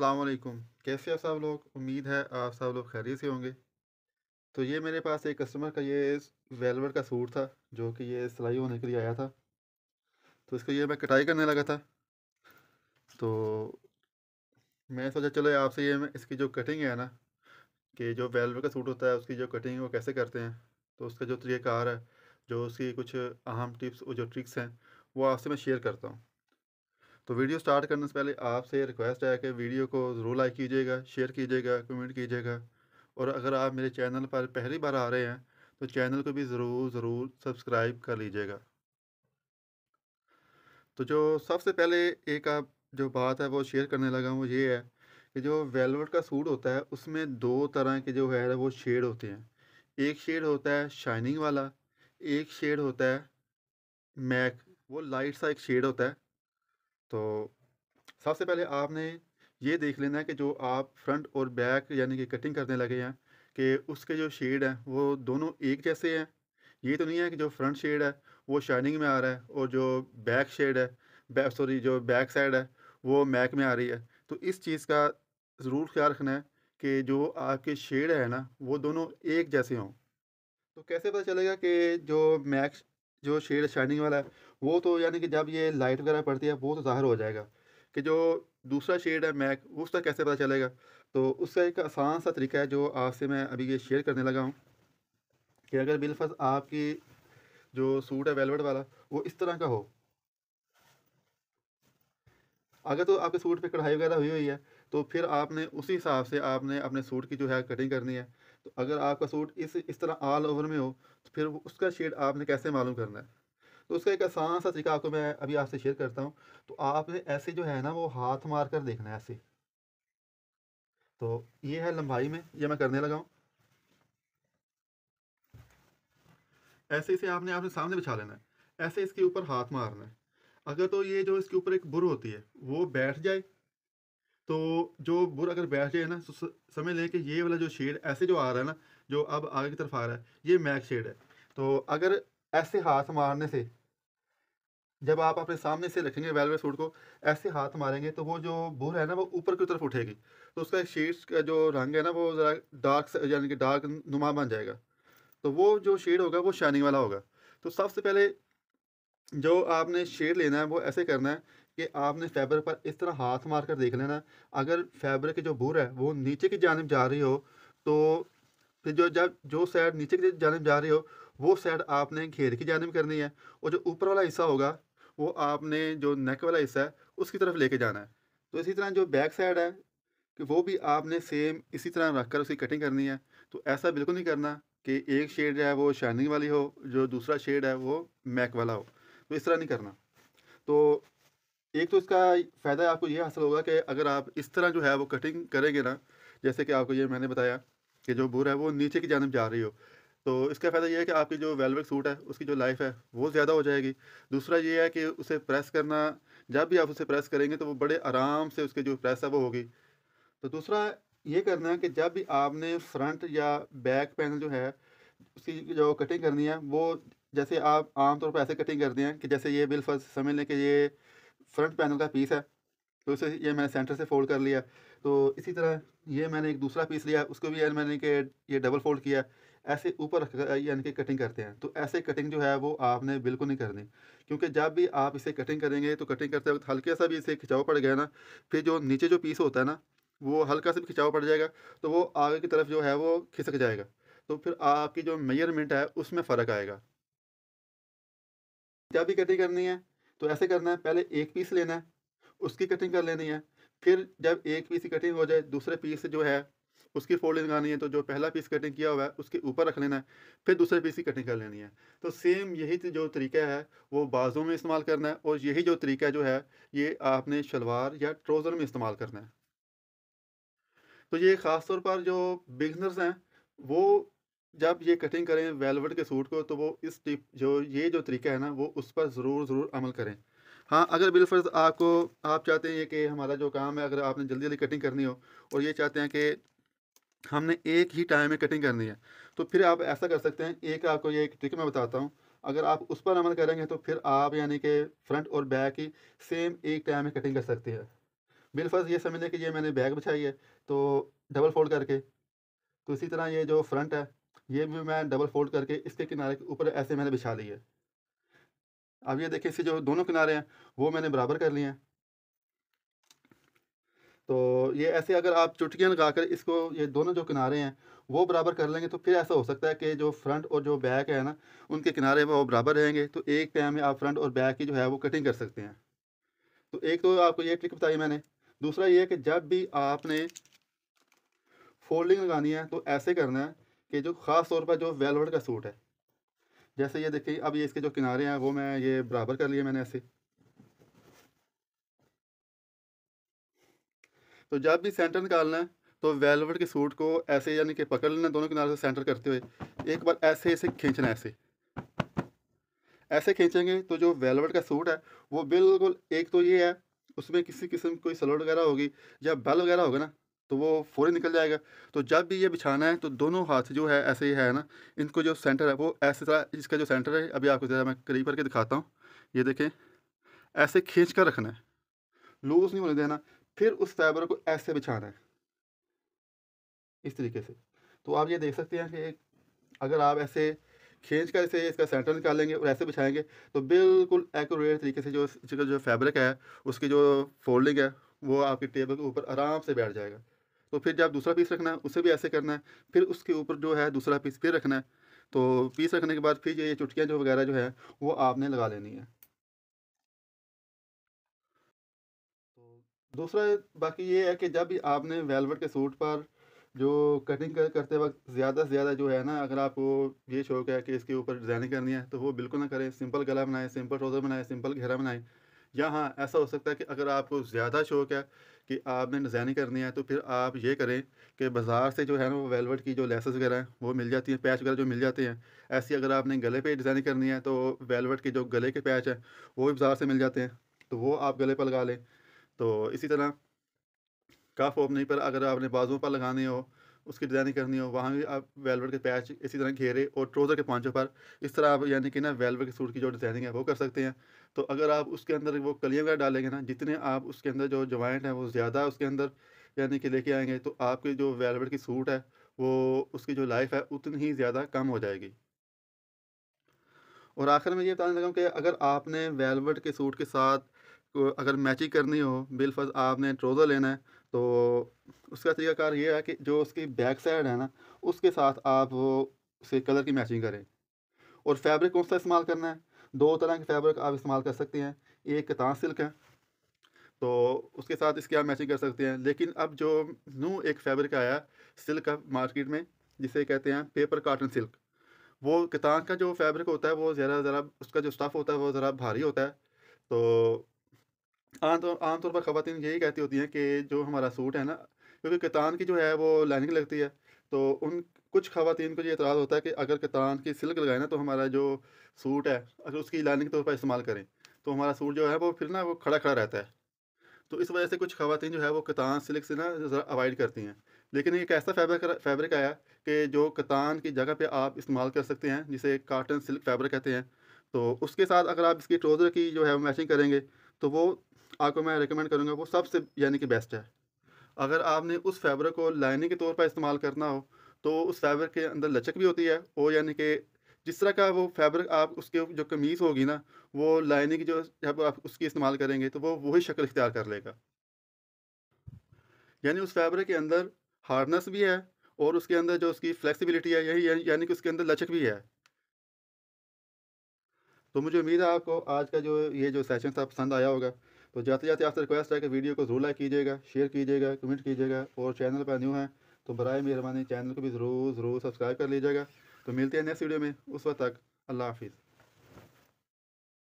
अल्लाम कैसे आप सब लोग उम्मीद है आप सब लोग खैरियत से होंगे तो ये मेरे पास एक कस्टमर का ये वेलवर का सूट था जो कि ये सिलाई होने के लिए आया था तो इसको ये मैं कटाई करने लगा था तो मैं सोचा चलो आपसे ये मैं इसकी जो कटिंग है ना कि जो वेलवर का सूट होता है उसकी जो कटिंग है वो कैसे करते हैं तो उसका जो तरीक़ार है जो उसकी कुछ अहम टिप्स और जो ट्रिक्स हैं वो आपसे मैं शेयर करता हूँ तो वीडियो स्टार्ट करने से पहले आपसे रिक्वेस्ट है कि वीडियो को ज़रूर लाइक कीजिएगा शेयर कीजिएगा कमेंट कीजिएगा और अगर आप मेरे चैनल पर पहली बार आ रहे हैं तो चैनल को भी ज़रूर ज़रूर सब्सक्राइब कर लीजिएगा तो जो सबसे पहले एक आप जो बात है वो शेयर करने लगा हूँ ये है कि जो वेलवेट का सूट होता है उसमें दो तरह के जो है वो शेड होते हैं एक शेड होता है शाइनिंग वाला एक शेड होता है मैक वो लाइट सा एक शेड होता है तो सबसे पहले आपने ये देख लेना है कि जो आप फ्रंट और बैक यानी कि कटिंग करने लगे हैं कि उसके जो शेड हैं वो दोनों एक जैसे हैं ये तो नहीं है कि जो फ्रंट शेड है वो शाइनिंग में आ रहा है और जो बैक शेड है बैक सॉरी जो बैक साइड है वो मैक में आ रही है तो इस चीज़ का ज़रूर ख्याल रखना है कि जो आपके शेड है ना वो दोनों एक जैसे हों तो कैसे पता चलेगा कि जो मैक जो शेड शाइनिंग वाला है वो तो यानी कि जब ये लाइट वगैरह पड़ती है वो तो ज़ाहिर हो जाएगा कि जो दूसरा शेड है मैक उसका कैसे पता चलेगा तो उसका एक आसान सा तरीका है जो आपसे मैं अभी ये शेयर करने लगा हूँ कि अगर बिलफस आपकी जो सूट है वेलवेट वाला वो इस तरह का हो अगर तो आपके सूट पे कढ़ाई वगैरह हुई हुई है तो फिर आपने उसी हिसाब से आपने अपने सूट की जो है कटिंग करनी है तो अगर आपका सूट इस इस तरह ऑल ओवर में हो तो फिर उसका शेड आपने कैसे मालूम करना है तो उसका एक आसान सा तरीका आपको मैं अभी आपसे शेयर करता हूँ तो आपने ऐसे जो है ना वो हाथ मार कर देखना है ऐसे तो ये है लंबाई में ये मैं करने लगा हूँ ऐसे इसे आपने आपने सामने बिछा लेना है ऐसे इसके ऊपर हाथ मारना है अगर तो ये जो इसके ऊपर एक बुर होती है वो बैठ जाए तो जो बुर अगर बैठ जाए ना तो समझ लें कि ये वाला जो शेड ऐसे जो आ रहा है ना जो अब आगे की तरफ आ रहा है ये मैक शेड है तो अगर ऐसे हाथ मारने से जब आप अपने सामने से रखेंगे वेलवे सूट को ऐसे हाथ मारेंगे तो वो जो बुर है ना वो ऊपर की तरफ उठेगी तो उसका एक शेड का जो रंग है ना वो ज़रा डार्क यानी कि डार्क नुमा बन जाएगा तो वो जो शेड होगा वो शाइनिंग वाला होगा तो सबसे पहले जो आपने शेड लेना है वो ऐसे करना है कि आपने फैब्रिक पर इस तरह हाथ मार कर देख लेना अगर फैब्रिक की जो बुर है वो नीचे की जानब जा रही हो तो फिर जो जब जो साइड नीचे की जानब जा रही हो वो साइड आपने घेर की जानब करनी है और जो ऊपर वाला हिस्सा होगा वो आपने जो नेक वाला हिस्सा है उसकी तरफ लेके जाना है तो इसी तरह जो बैक साइड है कि वो भी आपने सेम इसी तरह रख कर उसकी कटिंग करनी है तो ऐसा बिल्कुल नहीं करना कि एक शेड जो है वो शाइनिंग वाली हो जो दूसरा शेड है वो मैक वाला हो तो इस तरह नहीं करना तो एक तो इसका फ़ायदा आपको ये हासिल होगा कि अगर आप इस तरह जो है वो कटिंग करेंगे ना जैसे कि आपको ये मैंने बताया कि जो बुर है वो नीचे की जानब जा रही हो तो इसका फ़ायदा ये है कि आपकी जो वेलवेट सूट है उसकी जो लाइफ है वो ज़्यादा हो जाएगी दूसरा ये है कि उसे प्रेस करना जब भी आप उसे प्रेस करेंगे तो वो बड़े आराम से उसकी जो प्रेस है वो होगी तो दूसरा ये करना है कि जब भी आपने फ्रंट या बैक पैनल जो है उसकी जो कटिंग करनी है वो जैसे आप आमतौर पर ऐसे कटिंग करते हैं कि जैसे ये बिल फर्ज समझ लें कि ये फ्रंट पैनल का पीस है तो इसे ये मैंने सेंटर से फोल्ड कर लिया तो इसी तरह ये मैंने एक दूसरा पीस लिया उसको भी मैंने कि ये डबल फोल्ड किया ऐसे ऊपर यानी कि कटिंग करते हैं तो ऐसे कटिंग जो है वो आपने बिल्कुल नहीं करनी क्योंकि जब भी आप इसे कटिंग करेंगे तो कटिंग करते वक्त हल्के सा भी इसे खिंचाव पड़ गया ना फिर जो नीचे जो पीस होता है ना वो हल्का सा भी खिंचाव पड़ जाएगा तो वो आगे की तरफ जो है वो खिसक जाएगा तो फिर आपकी जो मेजरमेंट है उसमें फ़र्क आएगा क्या भी कटिंग करनी है तो ऐसे करना है पहले एक पीस लेना है उसकी कटिंग कर लेनी है फिर जब एक पीस की कटिंग हो जाए दूसरे पीस जो है उसकी फोल्डिंग लगानी है तो जो पहला पीस कटिंग किया हुआ है उसके ऊपर रख लेना है फिर दूसरे पीस की कटिंग कर लेनी है तो सेम यही जो तरीका है वो बाजू में इस्तेमाल करना है और यही जो तरीका जो है ये आपने शलवार या ट्रोज़र में इस्तेमाल करना है तो ये ख़ास तौर पर जो बिगनर्स हैं वो जब ये कटिंग करें वेलवेट के सूट को तो वो इस टिप जो ये जो तरीका है ना वो उस पर ज़रूर ज़रूर अमल करें हाँ अगर बिलफर्ज आपको आप चाहते हैं कि हमारा जो काम है अगर आपने जल्दी जल्दी कटिंग करनी हो और ये चाहते हैं कि हमने एक ही टाइम में कटिंग करनी है तो फिर आप ऐसा कर सकते हैं एक आपको ये एक ट्रिक मैं बताता हूँ अगर आप उस पर अमल करेंगे तो फिर आप यानी कि फ्रंट और बैक की सेम एक टाइम में कटिंग कर सकती है बिलफर्ज ये समझ लें कि ये मैंने बैग बिछाई है तो डबल फोल्ड करके तो इसी तरह ये जो फ्रंट है ये भी मैं डबल फोल्ड करके इसके किनारे के ऊपर ऐसे मैंने बिछा ली है अब ये देखिए इसके जो दोनों किनारे हैं वो मैंने बराबर कर लिए हैं तो ये ऐसे अगर आप चुटकियाँ लगाकर इसको ये दोनों जो किनारे हैं वो बराबर कर लेंगे तो फिर ऐसा हो सकता है कि जो फ्रंट और जो बैक है ना उनके किनारे वो बराबर रहेंगे तो एक टाइम में आप फ्रंट और बैक की जो है वो कटिंग कर सकते हैं तो एक तो आपको ये ट्रिक बताई मैंने दूसरा ये है कि जब भी आपने फोल्डिंग लगानी है तो ऐसे करना है कि जो ख़ास तौर पर जो वेलवेट का सूट है जैसे ये देखिए अब ये इसके जो किनारे हैं वो मैं ये बराबर कर लिए मैंने ऐसे तो जब भी सेंटर निकालना है तो वेलवेट के सूट को ऐसे यानी कि पकड़ लेना दोनों किनारे से सेंटर करते हुए एक बार ऐसे ऐसे खींचना ऐसे ऐसे खींचेंगे तो जो वेलवेट का सूट है वो बिल्कुल एक तो ये है उसमें किसी किस्म कोई सलोट वगैरह होगी या बेल वगैरह होगा ना तो वो फ़ौरन निकल जाएगा तो जब भी ये बिछाना है तो दोनों हाथ जो है ऐसे ही है ना इनको जो सेंटर है वो ऐसे तरह इसका जो सेंटर है अभी आपको ज़रा मैं करीब करके दिखाता हूँ ये देखें ऐसे खींच कर रखना है लूज़ नहीं होने देना फिर उस फाइबर को ऐसे बिछाना है इस तरीके से तो आप ये देख सकते हैं कि अगर आप ऐसे खींच कर इसे इसका सेंटर निकालेंगे और ऐसे बिछाएंगे तो बिल्कुल एक्यूरेट तरीके से जो जो फैब्रिक है उसकी जो फोल्डिंग है वो आपकी टेबल के ऊपर आराम से बैठ जाएगा और तो फिर जब दूसरा पीस रखना है उसे भी ऐसे करना है फिर उसके ऊपर जो है दूसरा पीस फिर रखना है तो पीस रखने के बाद फिर ये चुटकियाँ जो वगैरह जो है वो आपने लगा लेनी है तो दूसरा बाकी ये है कि जब भी आपने वेलवेट के सूट पर जो कटिंग कर, करते वक्त ज़्यादा से ज़्यादा जो है ना अगर आपको ये शौक है कि इसके ऊपर डिज़ाइनिंग करनी है तो वो बिल्कुल ना करें सिंपल गला बनाएं सिंपल ट्रोज़र बनाएं सिंपल घेरा बनाएं या हाँ ऐसा हो सकता है कि अगर आपको ज़्यादा शौक है कि आपने डिज़ाइनिंग करनी है तो फिर आप ये करें कि बाज़ार से जो है ना वो वेलवेट की जो लेसेस वगैरह हैं वो मिल जाती हैं पैच वगैरह जो मिल जाते हैं ऐसी अगर आपने गले पे डिज़ाइनिंग करनी है तो वेलवेट के जो गले के पैच हैं वो भी बाज़ार से मिल जाते हैं तो वो आप गले पर लगा लें तो इसी तरह कफ ओपनिंग पर अगर आपने बाजुओं पर लगाने हो उसकी डिज़ाइनिंग करनी हो वहाँ भी आप वेलवेट के पैच इसी तरह घेरे और ट्रोज़र के पाँचों पर इस तरह आप यानी कि ना वेलवेट के सूट की जो डिज़ाइनिंग है वो कर सकते हैं तो अगर आप उसके अंदर वो कलियाँ वगैरह डालेंगे ना जितने आप उसके अंदर जो जॉइंट हैं वो ज़्यादा उसके अंदर यानी कि लेके आएंगे तो आपके जो वेलवेट की सूट है वो उसकी जो लाइफ है उतनी ही ज़्यादा कम हो जाएगी और आखिर में ये बताने लगा कि अगर आपने वेलवेट के सूट के साथ अगर मैचिंग करनी हो बिलफज आपने ट्रोज़र लेना है तो उसका तरीकाकार ये है कि जो उसकी बैक साइड है ना उसके साथ आप उसे कलर की मैचिंग करें और फैब्रिक कौन सा इस्तेमाल करना है दो तरह के फैब्रिक आप इस्तेमाल कर सकते हैं एक कतान सिल्क है तो उसके साथ इसकी आप मैचिंग कर सकते हैं लेकिन अब जो न्यू एक फैब्रिक आया सिल्क का मार्केट में जिसे कहते हैं पेपर काटन सिल्क वो कितान का जो फैब्रिक होता है वो ज़रा ज़रा उसका जो स्टफ़ होता है वो ज़रा भारी होता है तो आमतौर आमतौर पर खातन यही कहती होती हैं कि जो हमारा सूट है ना क्योंकि कितान की जो है वो लाइनिंग लगती है तो उन कुछ खातन को ये एतराज़ होता है कि अगर कितान की सिल्क लगाए ना तो हमारा जो सूट है अगर उसकी लाइनिंग के तौर पर इस्तेमाल करें तो हमारा सूट जो है वो फिर ना वो खड़ा खड़ा रहता है तो इस वजह से कुछ खातन जो है वो कतान सिल्क से ना ज़रा अवॉइड करती हैं लेकिन एक ऐसा फैब्रिक फैब्रिक आया कि जो कतान की जगह पे आप इस्तेमाल कर सकते हैं जिसे काटन सिल्क फैब्रिक कहते हैं तो उसके साथ अगर आप इसकी ट्रोज़र की जो है मैचिंग करेंगे तो वो आपको मैं रिकमेंड करूँगा वो सबसे यानी कि बेस्ट है अगर आपने उस फैब्रिक को लाइनिंग के तौर पर इस्तेमाल करना हो तो उस फैब्रिक के अंदर लचक भी होती है और यानी कि जिस तरह का वो फैब्रिक आप उसके जो कमीज़ होगी ना वो लाइनिंग जो जब आप उसकी इस्तेमाल करेंगे तो वो वही शक्ल इख्तियार कर लेगा यानी उस फैब्रिक के अंदर हार्डनेस भी है और उसके अंदर जो उसकी फ्लेक्सिबिलिटी है यही यानी कि उसके अंदर लचक भी है तो मुझे उम्मीद है आपको आज का जो ये जो सेशन था पसंद आया होगा तो जाते जाते आपसे रिक्वेस्ट है कि वीडियो को ज़रूर लाइक कीजिएगा शेयर कीजिएगा कमेंट कीजिएगा और चैनल पर न्यू है तो बरए मेहरबानी चैनल को भी ज़रूर ज़रूर सब्सक्राइब कर लीजिएगा तो मिलते हैं नेक्स्ट वीडियो में उस वक्त तक अल्लाह हाफिज़